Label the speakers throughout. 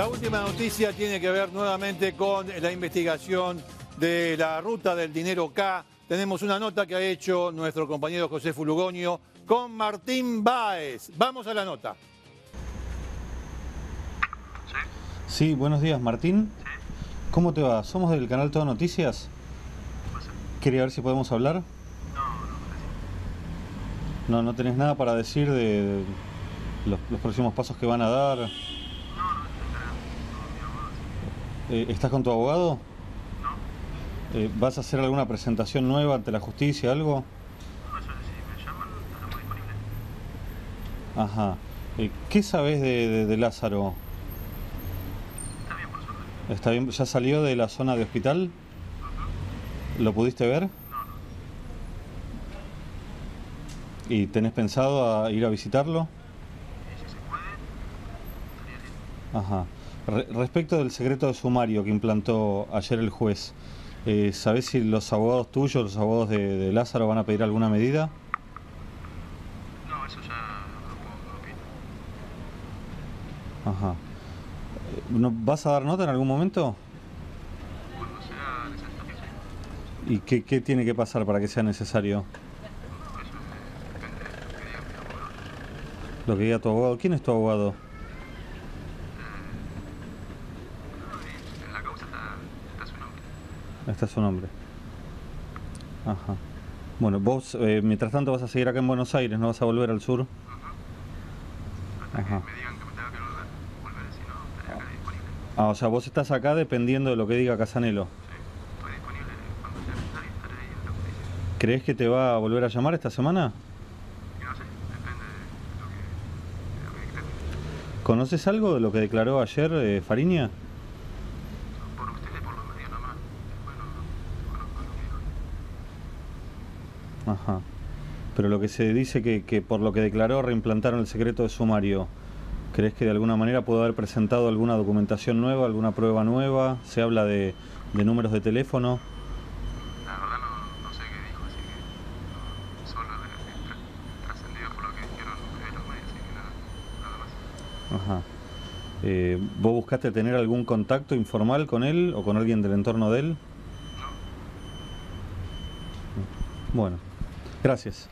Speaker 1: La última noticia tiene que ver nuevamente con la investigación de la ruta del dinero K. Tenemos una nota que ha hecho nuestro compañero José Fulugonio con Martín Báez. Vamos a la nota.
Speaker 2: Sí, buenos días Martín. ¿Cómo te va? Somos del canal Todo Noticias. Pues Quería ver si podemos hablar. No, no tenés nada para decir de los próximos pasos que van a dar. Eh, ¿Estás con tu abogado? No. Eh, ¿Vas a hacer alguna presentación nueva ante la justicia, algo? No, eso me llaman, Ajá. Eh, ¿Qué sabes de, Lázaro? Está bien, por suerte. ¿Está bien? ¿Ya salió de la zona de hospital? ¿Lo pudiste ver? No, no. ¿Y tenés pensado a ir a visitarlo? Si Ajá respecto del secreto de sumario que implantó ayer el juez, ¿sabes eh, ¿sabés si los abogados tuyos, los abogados de, Lázaro, van a pedir alguna medida? No, eso ya lo puedo, Ajá. ¿Vas a dar nota en algún momento? Cuando sea necesario. ¿Y qué, qué tiene que pasar para que sea necesario? Lo que diga tu abogado. ¿Quién es tu abogado? su nombre. Ajá. Bueno, vos, eh, mientras tanto, vas a seguir acá en Buenos Aires, ¿no vas a volver al sur? Ajá. Ah, o sea, vos estás acá dependiendo de lo que diga Casanelo. ¿Crees que te va a volver a llamar esta semana? No sé, depende de lo que, ¿Conoces algo de lo que declaró ayer eh, Fariña? Pero lo que se dice que, por lo que declaró reimplantaron el secreto de sumario, ¿crees que de alguna manera pudo haber presentado alguna documentación nueva, alguna prueba nueva? ¿Se habla de, números de teléfono? La verdad no, sé qué dijo, así que solo trascendido por lo que dijeron los medios, así que nada, más. Ajá. Eh, ¿Vos buscaste tener algún contacto informal con él o con alguien del entorno de él? No. Bueno, gracias.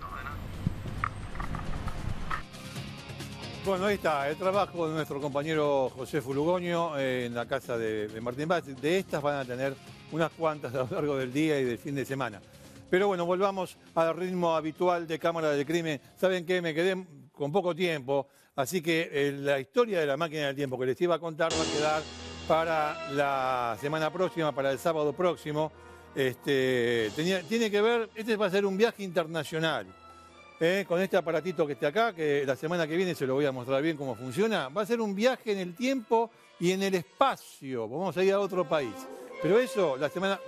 Speaker 1: Bueno, ahí está el trabajo de nuestro compañero José Fulugoño en la casa de, Martín Vázquez. De estas van a tener unas cuantas a lo largo del día y del fin de semana. Pero bueno, volvamos al ritmo habitual de Cámara de Crimen. ¿Saben qué? Me quedé con poco tiempo, así que eh, la historia de la máquina del tiempo que les iba a contar va a quedar para la semana próxima, para el sábado próximo. Este, tiene que ver, este va a ser un viaje internacional. Eh, con este aparatito que está acá, que la semana que viene se lo voy a mostrar bien cómo funciona. Va a ser un viaje en el tiempo y en el espacio. Pues vamos a ir a otro país. Pero eso la semana...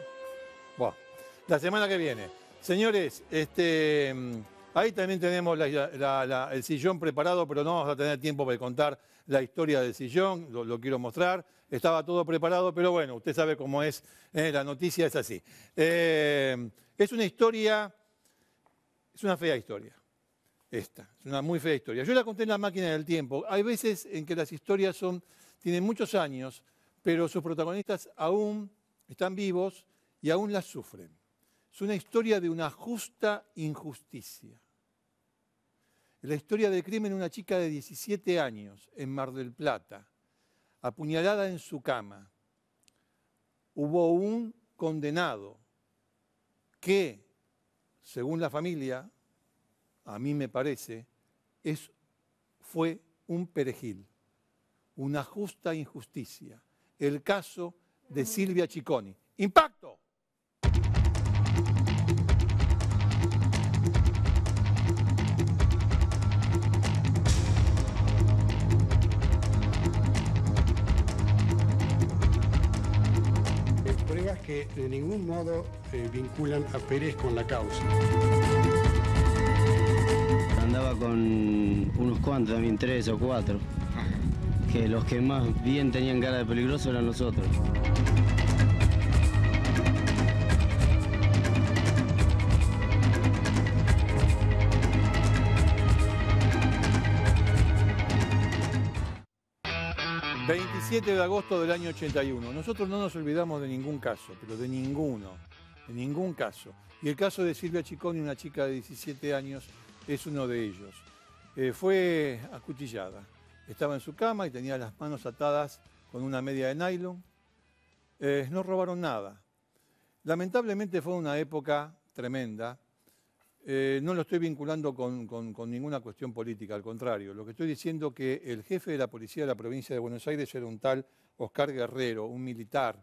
Speaker 1: la semana que viene. Señores, este... Mm, ahí también tenemos el sillón preparado, pero no vamos a tener tiempo para contar la historia del sillón, lo, quiero mostrar. Estaba todo preparado, pero bueno, usted sabe cómo es, eh, la noticia es así. Eh, es una historia, es una fea historia. Esta, es una muy fea historia. Yo la conté en la máquina del tiempo. Hay veces en que las historias son, tienen muchos años, pero sus protagonistas aún están vivos y aún las sufren. Es una historia de una justa injusticia. La historia del crimen de una chica de 17 años en Mar del Plata, apuñalada en su cama. Hubo un condenado que, según la familia, a mí me parece, es, fue un perejil, una justa injusticia. El caso de Silvia Cicconi. ¡Impacto! Pruebas que de ningún modo eh, vinculan a Pérez con la causa
Speaker 3: con unos cuantos también, tres o cuatro. Que los que más bien tenían cara de peligroso eran nosotros.
Speaker 1: 27 de agosto del año 81. Nosotros no nos olvidamos de ningún caso, pero de ninguno, de ningún caso. Y el caso de Silvia Chiconi, una chica de 17 años es uno de ellos. Eh, fue acuchillada. Estaba en su cama y tenía las manos atadas con una media de nylon. Eh, no robaron nada. Lamentablemente fue una época tremenda. Eh, no lo estoy vinculando con, con, ninguna cuestión política, al contrario. Lo que estoy diciendo es que el jefe de la policía de la provincia de Buenos Aires era un tal Oscar Guerrero, un militar,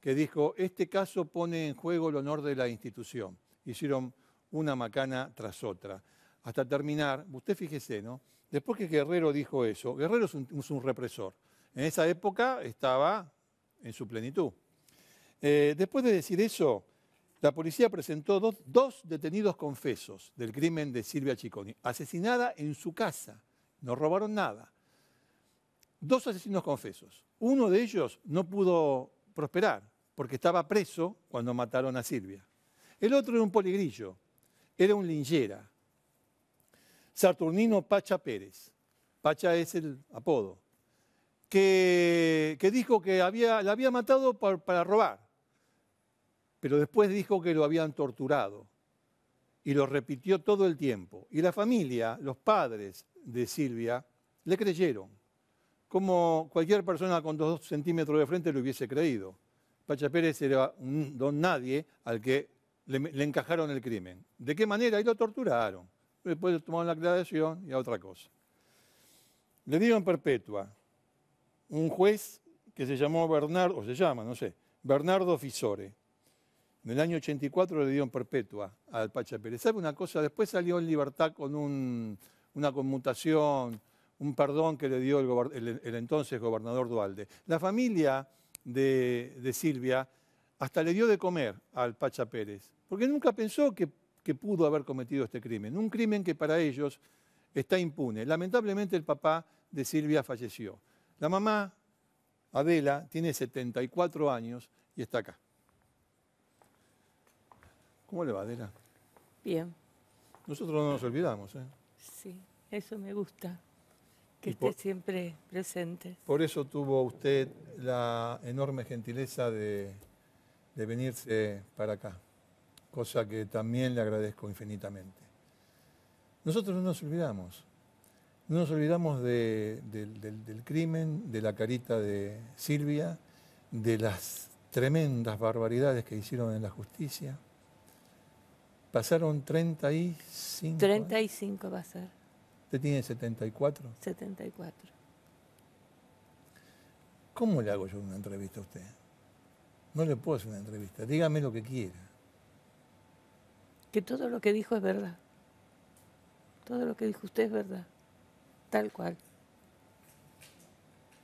Speaker 1: que dijo, este caso pone en juego el honor de la institución. Hicieron una macana tras otra hasta terminar, usted fíjese, ¿no? Después que Guerrero dijo eso, Guerrero es un, represor. En esa época estaba en su plenitud. Eh, después de decir eso, la policía presentó dos, detenidos confesos del crimen de Silvia chiconi asesinada en su casa. No robaron nada. Dos asesinos confesos. Uno de ellos no pudo prosperar porque estaba preso cuando mataron a Silvia. El otro era un poligrillo, era un linchera, Saturnino Pacha Pérez, Pacha es el apodo, que, dijo que había, la había matado para robar, pero después dijo que lo habían torturado y lo repitió todo el tiempo. Y la familia, los padres de Silvia, le creyeron, como cualquier persona con dos centímetros de frente lo hubiese creído. Pacha Pérez era un don nadie al que le, le encajaron el crimen. ¿De qué manera? Y lo torturaron después de tomar una aclaración y a otra cosa. Le dio en perpetua un juez que se llamó Bernardo, o se llama, no sé, Bernardo Fisore. En el año 84 le dio en perpetua al Pacha Pérez. ¿Sabe una cosa? Después salió en libertad con una conmutación, un perdón que le dio el, entonces gobernador Dualde. La familia de, de Silvia hasta le dio de comer al Pacha Pérez, porque nunca pensó que que pudo haber cometido este crimen, un crimen que para ellos está impune. Lamentablemente el papá de Silvia falleció. La mamá, Adela, tiene 74 años y está acá. ¿Cómo le va, Adela? Bien. Nosotros no nos olvidamos. ¿eh?
Speaker 3: Sí, eso me gusta, que esté siempre presente.
Speaker 1: Por eso tuvo usted la enorme gentileza de, de venirse para acá cosa que también le agradezco infinitamente. Nosotros no nos olvidamos, no nos olvidamos del, crimen, de la carita de Silvia, de las tremendas barbaridades que hicieron en la justicia. Pasaron 35.
Speaker 3: 35 va a ser.
Speaker 1: ¿Usted tiene 74?
Speaker 3: 74.
Speaker 1: ¿Cómo le hago yo una entrevista a usted? No le puedo hacer una entrevista. Dígame lo que quiera
Speaker 3: que todo lo que dijo es verdad. Todo lo que dijo usted es verdad, tal cual.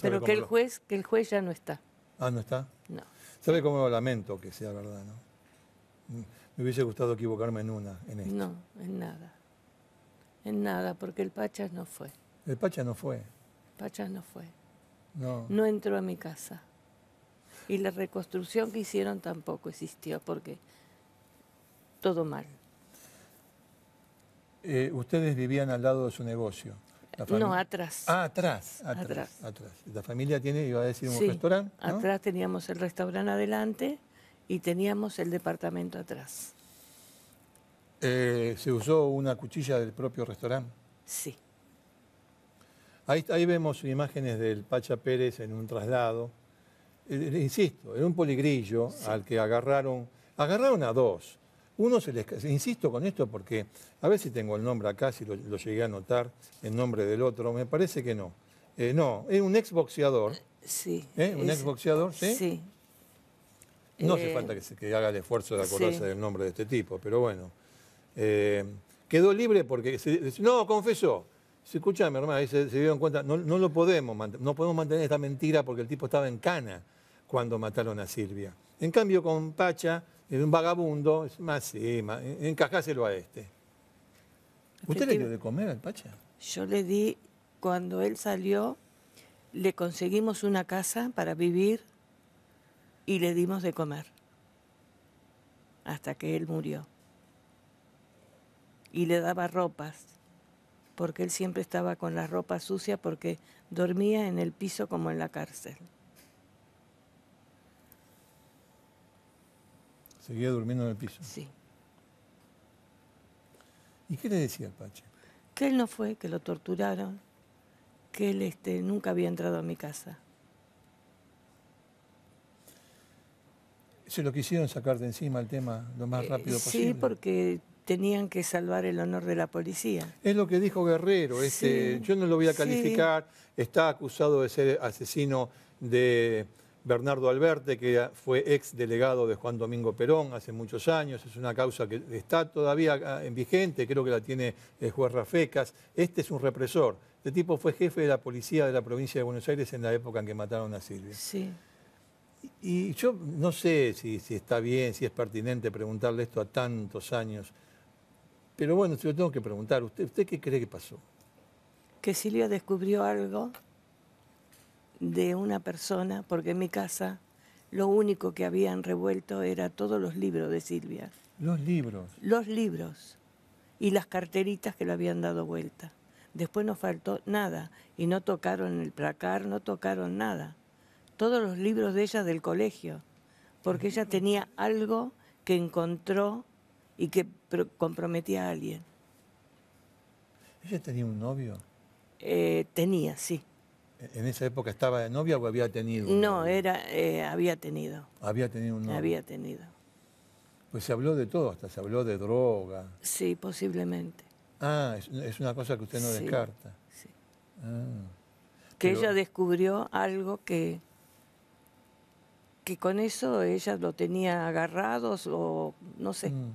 Speaker 3: Pero que el juez, que el juez ya no está. Ah, no está. No.
Speaker 1: ¿Sabe cómo lamento que sea verdad, no? Me hubiese gustado equivocarme en una, en esto. No,
Speaker 3: en nada. En nada, porque el Pachas no fue.
Speaker 1: El Pachas no fue.
Speaker 3: Pachas no fue. No. No entró a mi casa. Y la reconstrucción que hicieron tampoco existió, porque todo mal.
Speaker 1: Eh, ustedes vivían al lado de su negocio. No, atrás. Ah, atrás, atrás, atrás. La familia tiene, iba a decir, un restaurante. Atrás
Speaker 3: teníamos el restaurante adelante y teníamos el departamento atrás.
Speaker 1: Eh, ¿Se usó una cuchilla del propio restaurante? Sí. Ahí, vemos imágenes del Pacha Pérez en un traslado. Eh, insisto, en un poligrillo al que agarraron, agarraron a dos. Uno se les... Insisto con esto porque, a ver si tengo el nombre acá, si lo, llegué a notar. el nombre del otro, me parece que no. Eh, no, es un exboxeador. Eh, sí. ¿Eh? ¿Un exboxeador? Sí. No hace eh, falta que, haga el esfuerzo de acordarse del nombre de este tipo, pero bueno. quedó libre porque... no, confesó. Se escucha, mi se, dio dieron cuenta, no, no lo podemos, no podemos mantener esta mentira porque el tipo estaba en cana cuando mataron a Silvia. En cambio, con Pacha era un vagabundo, más, sí, encajáselo a este.
Speaker 3: ¿Usted le dio de comer al Pacha? Yo le di, cuando él salió, le conseguimos una casa para vivir y le dimos de comer hasta que él murió. Y le daba ropas, porque él siempre estaba con la ropa sucia, porque dormía en el piso como en la cárcel.
Speaker 1: Seguía durmiendo en el piso. Sí.
Speaker 3: ¿Y qué le decía al Pache? Que él no fue, que lo torturaron, que él este, nunca había entrado a mi casa.
Speaker 1: ¿Se lo quisieron sacar de encima el tema lo más eh, rápido posible? Sí,
Speaker 3: porque tenían que salvar el honor de la policía.
Speaker 1: Es lo que dijo Guerrero, este, yo no lo voy a calificar, está acusado de ser asesino de Bernardo Alberte, que fue ex delegado de Juan Domingo Perón hace muchos años, es una causa que está todavía ah, en vigente, creo que la tiene el juez Rafecas. Este es un represor. Este tipo fue jefe de la policía de la provincia de Buenos Aires en la época en que mataron a Silvia. Sí. Y yo no sé si, está bien, si es pertinente preguntarle esto a tantos años, pero bueno, yo tengo que preguntar, ¿usted, usted qué cree que pasó?
Speaker 3: Que Silvia descubrió algo de una persona, porque en mi casa lo único que habían revuelto era todos los libros de Silvia.
Speaker 1: Los libros.
Speaker 3: Los libros y las carteritas que lo habían dado vuelta. Después no faltó nada y no tocaron el placar, no tocaron nada. Todos los libros de ella del colegio, porque ella tenía algo que encontró y que comprometía a alguien. ¿Ella tenía un novio? Eh, tenía,
Speaker 1: sí. ¿En esa época estaba de novia o había tenido? No,
Speaker 3: era, eh, había tenido.
Speaker 1: Había tenido un novio. Había tenido. Pues se habló de todo, hasta se habló de droga. Sí,
Speaker 3: posiblemente.
Speaker 1: Ah, es, una cosa que usted no descarta. Sí. Ah,
Speaker 3: que ella descubrió algo que, que con eso ella lo tenía agarrados o no sé, mm.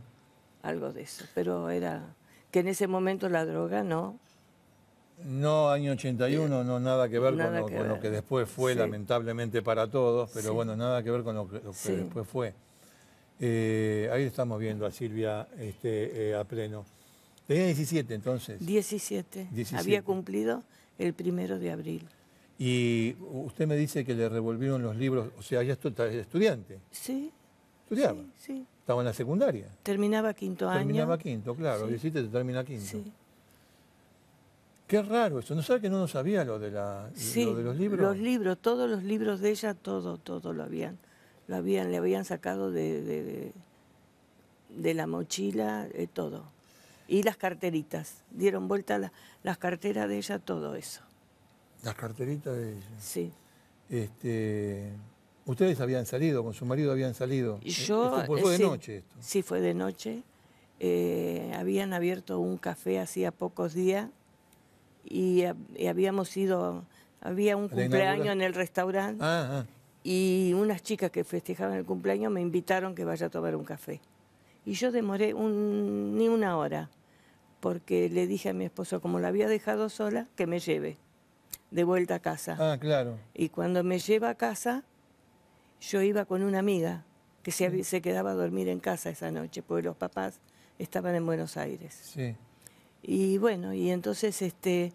Speaker 3: algo de eso. Pero era que en ese momento la droga no
Speaker 1: no, año 81, eh, no nada que ver, con, lo, que, después fue, lamentablemente para todos, pero bueno, nada que ver con lo que, después fue. Eh, ahí estamos viendo a Silvia este, eh, a pleno. Tenía 17 entonces.
Speaker 3: 17. Había cumplido el primero de abril.
Speaker 1: Y usted me dice que le revolvieron los libros, o sea, ya es estudiante.
Speaker 3: Sí. Estudiaba. Sí,
Speaker 1: Estaba en la secundaria. Terminaba quinto año. Terminaba quinto, claro.
Speaker 3: 17 termina quinto. Sí. Qué raro eso. ¿No sabe que no nos sabía lo de, la, los libros? los libros, todos los libros de ella, todo, todo lo habían, lo habían, le habían sacado de, de, la mochila, eh, todo. Y las carteritas, dieron vuelta las carteras de ella, todo eso.
Speaker 1: Las carteritas de ella. Sí. Este, ustedes habían salido, con su marido habían salido. Y eh, Yo, eh, fue, de noche esto.
Speaker 3: Sí, fue de noche. habían abierto un café hacía pocos días y, habíamos ido, había un cumpleaños en el restaurante ah, ah. y unas chicas que festejaban el cumpleaños me invitaron que vaya a tomar un café. Y yo demoré ni una hora, porque le dije a mi esposo, como la había dejado sola, que me lleve de vuelta a casa. Ah, claro. Y cuando me lleva a casa, yo iba con una amiga que se, mm. se quedaba a dormir en casa esa noche, porque los papás estaban en Buenos Aires. Sí. Y bueno, y entonces este,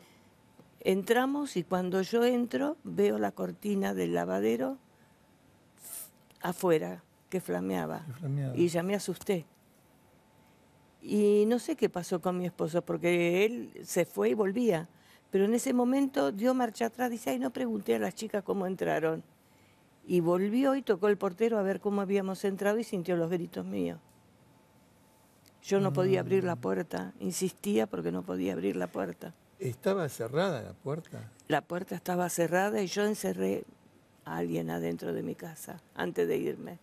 Speaker 3: entramos y cuando yo entro veo la cortina del lavadero afuera, que flameaba. flameaba. Y ya me asusté. Y no sé qué pasó con mi esposo, porque él se fue y volvía. Pero en ese momento dio marcha atrás, dice, ay, no pregunté a las chicas cómo entraron. Y volvió y tocó el portero a ver cómo habíamos entrado y sintió los gritos míos. Yo no podía abrir la mm. puerta, insistía porque no podía abrir la puerta. ¿Estaba cerrada la puerta? La puerta estaba cerrada y yo encerré a alguien adentro de mi casa antes de irme.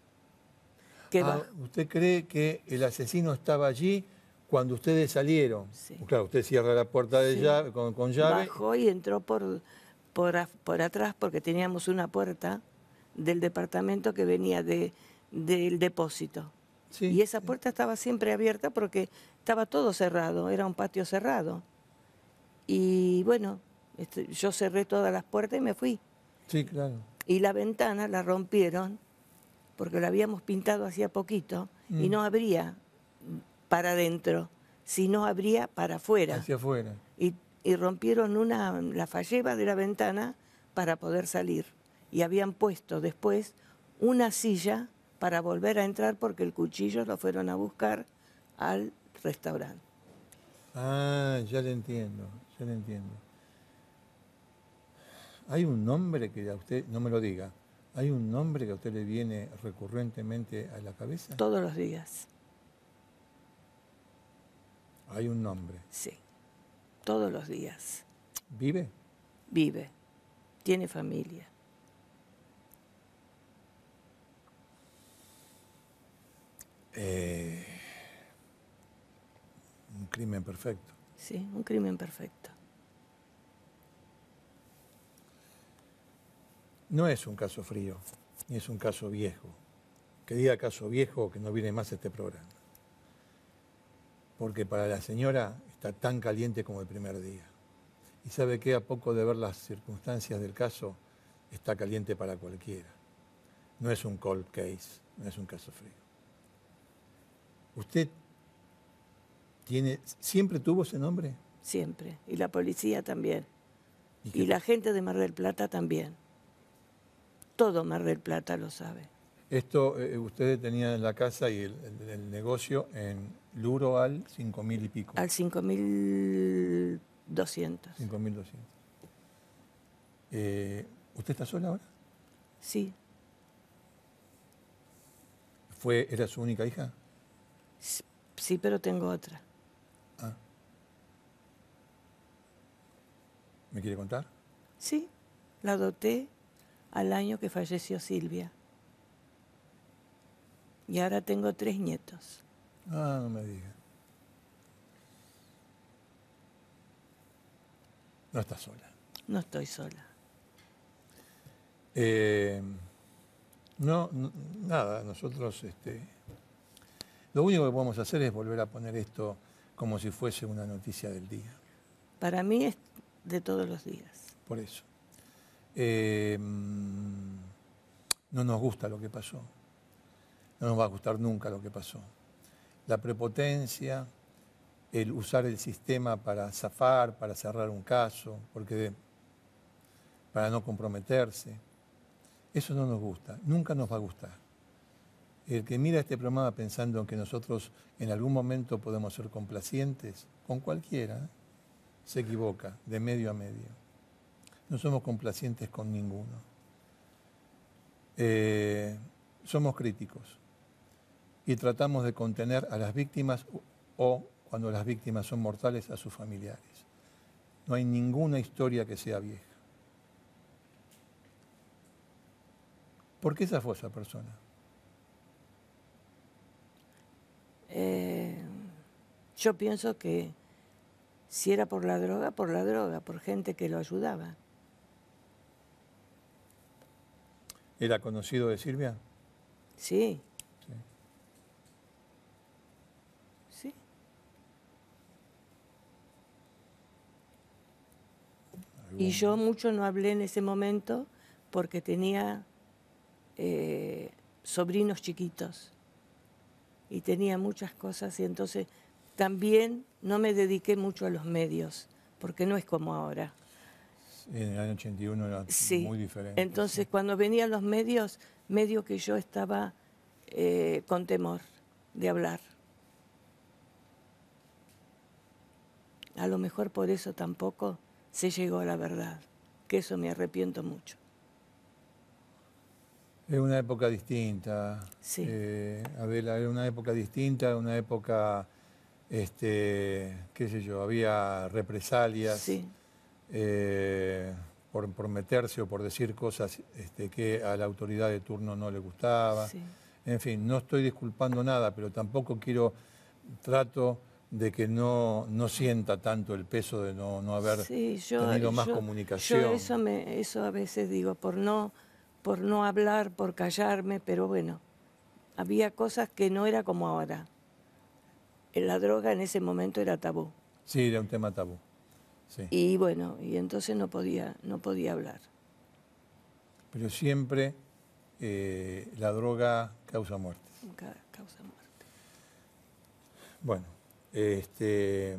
Speaker 1: Ah, ¿Usted cree que el asesino estaba allí cuando ustedes salieron? Sí. Pues claro, usted cierra la puerta de con, llave. Bajó y
Speaker 3: entró por, por, atrás porque teníamos una puerta del departamento que venía del depósito. Y esa puerta estaba siempre abierta porque estaba todo cerrado, era un patio cerrado. Y bueno, este, yo cerré todas las puertas y me fui. Sí, claro. Y la ventana la rompieron porque la habíamos pintado hacía poquito y mm. no abría para adentro, sino abría para afuera. Hacia afuera. Y, y rompieron una, la falleva de la ventana para poder salir. Y habían puesto después una silla para volver a entrar porque el cuchillo lo fueron a buscar al restaurante.
Speaker 1: Ah, ya le entiendo, ya le entiendo. Hay un nombre que a usted, no me lo diga, ¿hay un nombre que a usted le viene recurrentemente a la cabeza? Todos los días.
Speaker 3: Hay un nombre. Sí, todos los días. ¿Vive? Vive, tiene familia.
Speaker 1: Eh, un crimen perfecto. Sí, un crimen perfecto. No es un caso frío, ni es un caso viejo. Que diga caso viejo que no viene más este programa. Porque para la señora está tan caliente como el primer día. Y sabe que a poco de ver las circunstancias del caso, está caliente para cualquiera. No es un cold case,
Speaker 3: no es un caso frío.
Speaker 1: ¿Usted tiene, siempre tuvo ese nombre?
Speaker 3: Siempre. Y la policía también. Y, la gente de Mar del Plata también. Todo Mar del Plata lo sabe. Esto
Speaker 1: eh, eh, usted tenía en la casa y el, negocio en Luro al 5.000 y
Speaker 3: pico. Al 5.200. 5.200.
Speaker 1: Eh, ¿Usted está sola ahora? Sí. ¿Fue, ¿Era su única hija?
Speaker 3: Sí, pero tengo otra.
Speaker 1: Ah. ¿Me quiere contar?
Speaker 3: Sí, la doté al año que falleció Silvia. Y ahora tengo tres nietos.
Speaker 1: Ah, no me diga. No está sola.
Speaker 3: No estoy sola.
Speaker 1: Eh, no, nada, nosotros este, lo único que podemos hacer es volver a poner esto como si fuese una noticia del día.
Speaker 3: Para mí es de todos los días. Por eso.
Speaker 1: Em, no nos gusta lo que pasó. No nos va a gustar nunca lo que pasó. La prepotencia, el usar el sistema para zafar, para cerrar un caso, porque para no comprometerse, eso no nos gusta, nunca nos va a gustar el que mira este programa pensando en que nosotros en algún momento podemos ser complacientes, con cualquiera, se equivoca de medio a medio. No somos complacientes con ninguno. Eh, somos críticos y tratamos de contener a las víctimas o, cuando las víctimas son mortales, a sus familiares. No hay ninguna historia que sea vieja. ¿Por qué esa fue esa persona?
Speaker 3: Eh, yo pienso que si era por la droga, por la droga, por gente que lo ayudaba.
Speaker 1: ¿Era conocido de Silvia?
Speaker 3: Sí. sí. Y yo mucho no hablé en ese momento porque tenía eh, sobrinos chiquitos y tenía muchas cosas y entonces también no me dediqué mucho a los medios, porque no es como ahora.
Speaker 1: En el año 81 era muy diferente.
Speaker 3: Entonces, cuando venían los medios, medio que yo estaba eh, con temor de hablar. A lo mejor por eso tampoco se llegó a la verdad, que eso me arrepiento mucho
Speaker 1: es una época distinta. Sí. Eh, Abela, era una época distinta, una época, este, qué sé yo, había represalias eh, por, por, meterse o por decir cosas este, que a la autoridad de turno no le gustaba. En fin, no estoy disculpando nada, pero tampoco quiero, trato de que no, no sienta tanto el peso de no, no haber tenido más comunicación. Yo eso,
Speaker 3: eso a veces digo, por no por no hablar, por callarme, pero bueno, había cosas que no era como ahora. La droga en ese momento era tabú.
Speaker 1: Sí, era un tema tabú.
Speaker 3: Y bueno, y entonces no podía, no podía hablar.
Speaker 1: Pero siempre eh, la droga causa muerte.
Speaker 3: causa muerte.
Speaker 1: Bueno, este.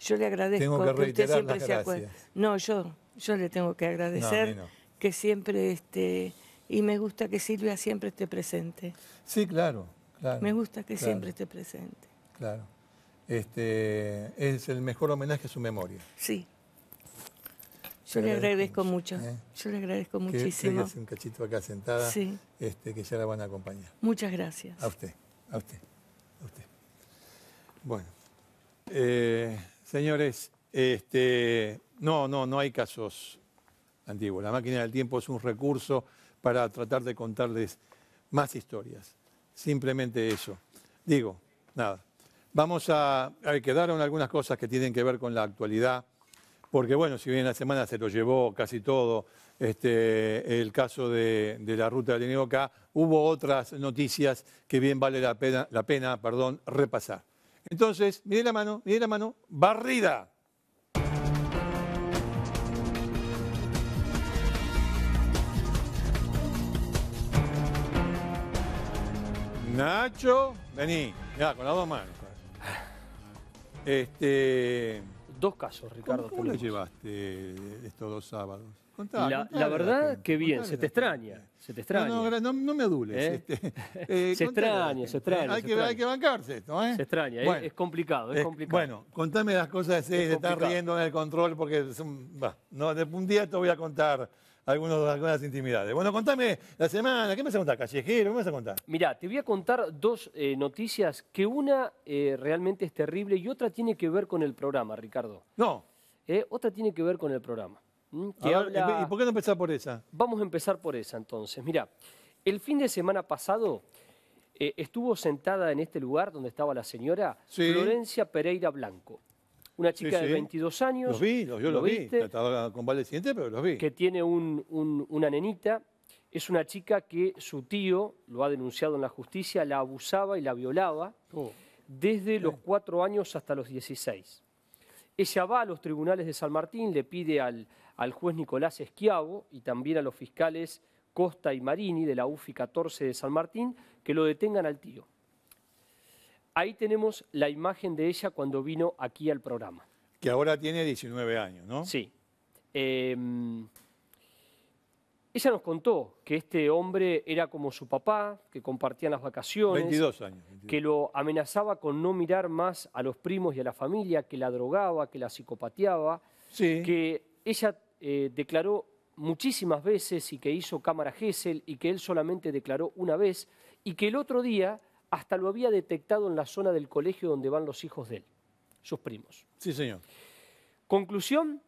Speaker 3: Yo le agradezco usted siempre se acuerde. No, yo, yo le tengo que agradecer que siempre esté, y me gusta que Silvia siempre esté presente. Sí, claro, Me gusta que siempre esté presente.
Speaker 1: Claro. Este, es el mejor homenaje a su memoria. Sí.
Speaker 3: Yo le agradezco mucho. ¿eh? Yo le agradezco muchísimo. Que un
Speaker 1: cachito acá sentada, sí. este, que ya la van a acompañar.
Speaker 3: Muchas gracias. A usted, a usted, a usted.
Speaker 1: Bueno, eh, señores, este, no, no, no hay casos antiguo, La máquina del tiempo es un recurso para tratar de contarles más historias. Simplemente eso. Digo, nada. Vamos a, a quedaron algunas cosas que tienen que ver con la actualidad, porque bueno, si bien la semana se lo llevó casi todo este, el caso de, la ruta de INEOCA, hubo otras noticias que bien vale la pena, la pena perdón, repasar. Entonces, mire la mano, mire la mano, barrida. Nacho, vení, ya, con las dos manos. Este. Dos casos, Ricardo. ¿Cómo, llevaste estos dos sábados?
Speaker 4: la, verdad qué que bien, se te extraña, se te extraña. No, no, no, me adules. ¿Eh? Este, eh, se extraña, se este, extraña. ¿eh? Hay, que, bancarse esto, ¿eh? Se extraña, es, complicado, es, complicado. Bueno,
Speaker 1: contame las cosas, de es se riendo en el control porque un día te voy a
Speaker 4: contar algunas intimidades. Bueno, contame la semana, ¿qué me vas a contar? Callejero, ¿qué me vas a contar? Mirá, te voy a contar dos eh, noticias que una eh, realmente es terrible y otra tiene que ver con el programa, Ricardo. No. Eh, otra tiene que ver con el programa. Mm, ¿Y por qué no empezar por esa? Vamos a empezar por esa entonces. Mira, el fin de semana pasado estuvo sentada en este lugar donde estaba la señora Florencia Pereira Blanco una chica de 22 años. Los vi, yo los vi, estaba convaleciente, pero los vi. Que tiene una nenita, es una chica que su tío, lo ha denunciado en la justicia, la abusaba y la violaba oh. desde los 4 años hasta los 16. Ella va a los tribunales de San Martín, le pide al, al juez Nicolás Esquiavo y también a los fiscales Costa y Marini de la UFI 14 de San Martín que lo detengan al tío. Ahí tenemos la imagen de ella cuando vino aquí al programa. Que ahora tiene 19 años, ¿no? Sí. Em, ella nos contó que este hombre era como su papá, que compartían las vacaciones. 22 años. Que lo amenazaba con no mirar más a los primos y a la familia, que la drogaba, que la psicopateaba. Que ella eh, declaró muchísimas veces y que hizo cámara Gesell y que él solamente declaró una vez y que el otro día hasta lo había detectado en la zona del colegio donde van los hijos de él, sus primos. Sí, señor. Conclusión,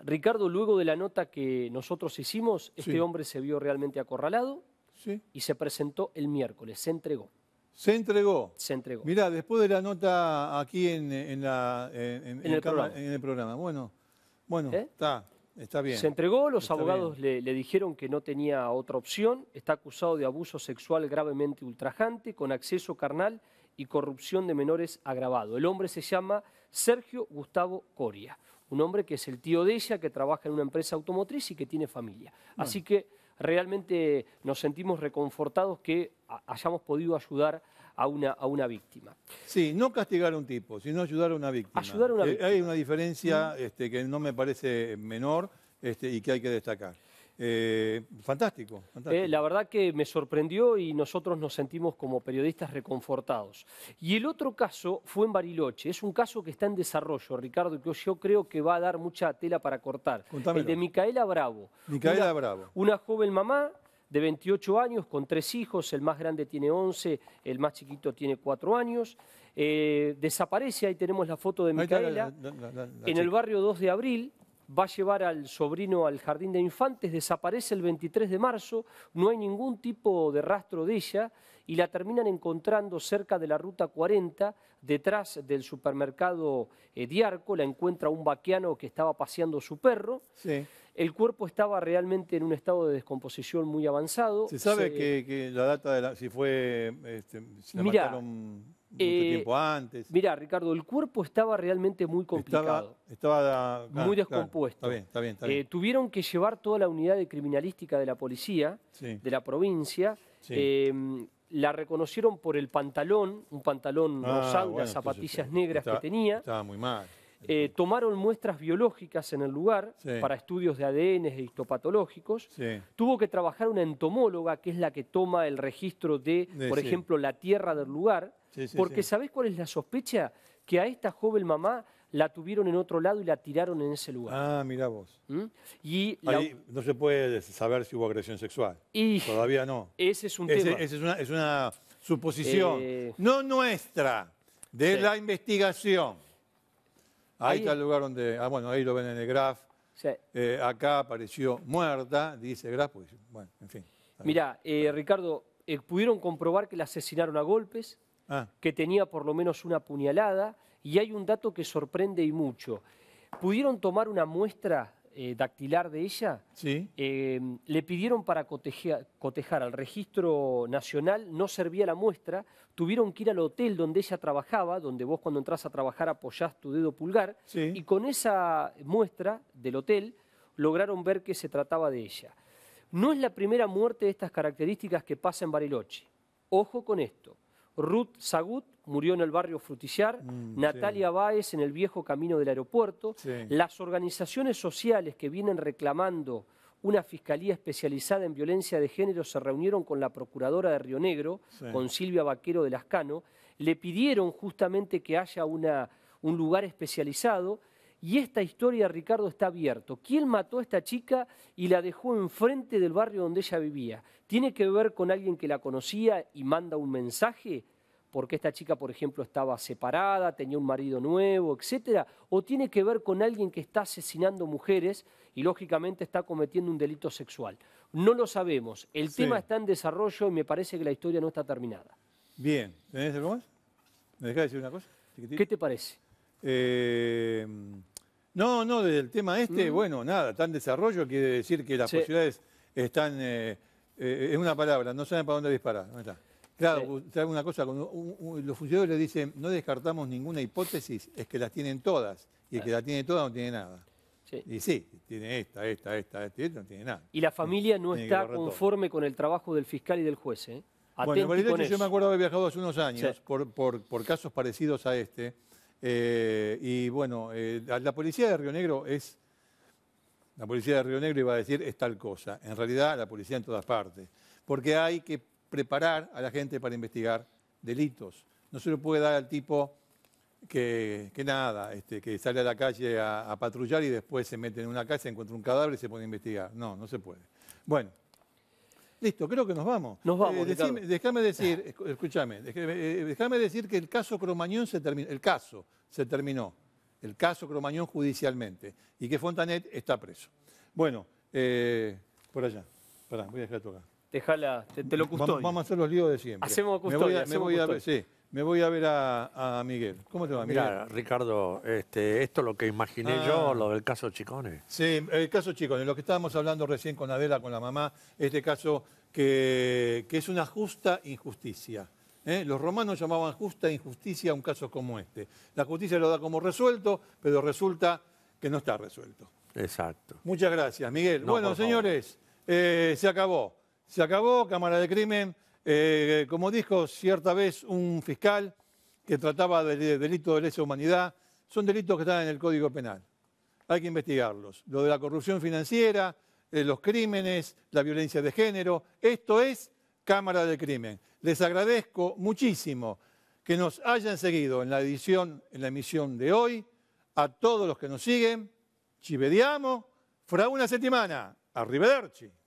Speaker 4: Ricardo, luego de la nota que nosotros hicimos, este hombre se vio realmente acorralado y se presentó el miércoles, se entregó. ¿Se entregó? Se entregó.
Speaker 1: Mirá, después de la nota aquí en, la, en, el, programa. Bueno, bueno, ¿Eh? está. Se entregó, los abogados
Speaker 4: le, dijeron que no tenía otra opción. Está acusado de abuso sexual gravemente ultrajante, con acceso carnal y corrupción de menores agravado. El hombre se llama Sergio Gustavo Coria, un hombre que es el tío de ella, que trabaja en una empresa automotriz y que tiene familia. Así que realmente nos sentimos reconfortados que hayamos podido ayudar a una, a una víctima. Sí, no castigar a un tipo, sino ayudar a una
Speaker 1: víctima. Eh, hay una diferencia este, que no me parece menor este, y que hay que destacar. Eh, fantástico. Eh,
Speaker 4: la verdad que me sorprendió y nosotros nos sentimos como periodistas reconfortados. Y el otro caso fue en Bariloche. Es un caso que está en desarrollo, Ricardo, que yo creo que va a dar mucha tela para cortar. El de Micaela Bravo. Micaela Bravo. Una joven mamá de 28 años, con tres hijos, el más grande tiene 11, el más chiquito tiene 4 años. Eh, desaparece, ahí tenemos la foto de Micaela, en el barrio 2 de abril, va a llevar al sobrino al jardín de infantes, desaparece el 23 de marzo, no hay ningún tipo de rastro de ella y la terminan encontrando cerca de la ruta 40, detrás del supermercado eh, Diarco, la encuentra un vaquiano que estaba paseando su perro. Sí. El cuerpo estaba realmente en un estado de descomposición muy avanzado. ¿Se sabe que,
Speaker 1: la data de la, si fue, este, si la mataron
Speaker 4: mucho eh, tiempo antes? Mira, Ricardo, el cuerpo estaba realmente muy complicado. Estaba, ah, muy descompuesto.
Speaker 1: está bien, está bien, está bien. Eh,
Speaker 4: tuvieron que llevar toda la unidad de criminalística de la policía, de la provincia. Em, la reconocieron por el pantalón, un pantalón ah, rosado, las zapatillas negras que tenía. Estaba muy mal. Eh, tomaron muestras biológicas en el lugar para estudios de ADN e histopatológicos. Tuvo que trabajar una entomóloga, que es la que toma el registro de, por ejemplo, la tierra del lugar. porque ¿sabés cuál es la sospecha? Que a esta joven mamá la tuvieron en otro lado y la tiraron en ese lugar. Ah, mira vos. ¿Mm? Y
Speaker 1: no se puede saber si hubo agresión sexual. Todavía no. Ese es un tema. es, una, suposición, eh. no nuestra, de la investigación. Ahí, está el lugar donde, ah, bueno, ahí lo ven en el graf. Eh, acá apareció
Speaker 4: muerta, dice Graf,
Speaker 1: pues, bueno, en fin.
Speaker 4: Mirá, eh, Ricardo, eh, pudieron comprobar que la asesinaron a golpes, ah. que tenía por lo menos una puñalada, y hay un dato que sorprende y mucho. Pudieron tomar una muestra eh, dactilar de ella, eh, le pidieron para cotejar al registro nacional, no servía la muestra, tuvieron que ir al hotel donde ella trabajaba, donde vos cuando entras a trabajar apoyás tu dedo pulgar, y con esa muestra del hotel lograron ver que se trataba de ella. No es la primera muerte de estas características que pasa en Bariloche. Ojo con esto. Ruth Sagut murió en el barrio Frutillar, mm, Natalia Báez en el viejo camino del aeropuerto. Las organizaciones sociales que vienen reclamando una fiscalía especializada en violencia de género se reunieron con la procuradora de Río Negro, con Silvia Vaquero de Lascano, le pidieron justamente que haya una, un lugar especializado. Y esta historia, Ricardo, está abierto. ¿Quién mató a esta chica y la dejó enfrente del barrio donde ella vivía? ¿Tiene que ver con alguien que la conocía y manda un mensaje? porque esta chica, por ejemplo, estaba separada, tenía un marido nuevo, etcétera, o tiene que ver con alguien que está asesinando mujeres y lógicamente está cometiendo un delito sexual. No lo sabemos. El tema está en desarrollo y me parece que la historia no está terminada.
Speaker 1: Bien, ¿tenés algo más? ¿Me dejás decir una cosa? ¿Qué te parece? Eh, no, no, desde el tema este, mm. bueno, nada, está en desarrollo, quiere decir que las posibilidades están, eh, eh, Es una palabra, no saben para dónde disparar. ¿Dónde está? Claro, una cosa? Cuando los funcionarios dicen no descartamos ninguna hipótesis, es que las tienen todas. Y el que la tiene todas no tiene nada. Y sí, tiene esta, esta, esta, esta, no tiene
Speaker 4: nada. Y la familia no está conforme con el trabajo del fiscal y del juez. ¿eh? bueno, yo me acuerdo de
Speaker 1: haber viajado hace unos años por, por, casos parecidos a este. Eh, y bueno, eh, la, policía de Río Negro es. La policía de Río Negro iba a decir es tal cosa. En realidad, la policía en todas partes. Porque hay que preparar a la gente para investigar delitos. No se lo puede dar al tipo que, nada, este, que sale a la calle a, patrullar y después se mete en una casa, encuentra un cadáver y se pone a investigar. No, no se puede. Bueno, listo, creo que nos vamos. Nos vamos. Eh, déjame decir, escúchame, eh, déjame decir que el caso Cromañón se terminó, el caso se terminó, el caso Cromañón judicialmente y que Fontanet está preso. Bueno, eh, por allá, pará, voy a dejar esto te jala, te, lo custodio. Vamos, a hacer los líos de siempre. Hacemos custodia. Me voy a, ver, a, Miguel. ¿Cómo te va, Miguel? Mira, Ricardo, este, esto es lo que imaginé ah. yo, lo del caso Chicones. Sí, el caso Chicones, lo que estábamos hablando recién con Adela, con la mamá, este caso que, que es una justa injusticia. ¿eh? Los romanos llamaban justa injusticia un caso como este. La justicia lo da como resuelto, pero resulta que no está resuelto. Exacto. Muchas gracias, Miguel. bueno, señores, eh, se acabó. Se acabó, Cámara de Crimen. Eh, como dijo cierta vez un fiscal que trataba del delito de lesa humanidad, son delitos que están en el Código Penal. Hay que investigarlos. Lo de la corrupción financiera, eh, los crímenes, la violencia de género. Esto es Cámara de Crimen. Les agradezco muchísimo que nos hayan seguido en la edición, en la emisión de hoy. A todos los que nos siguen, chivediamo. fra una a Arrivederci.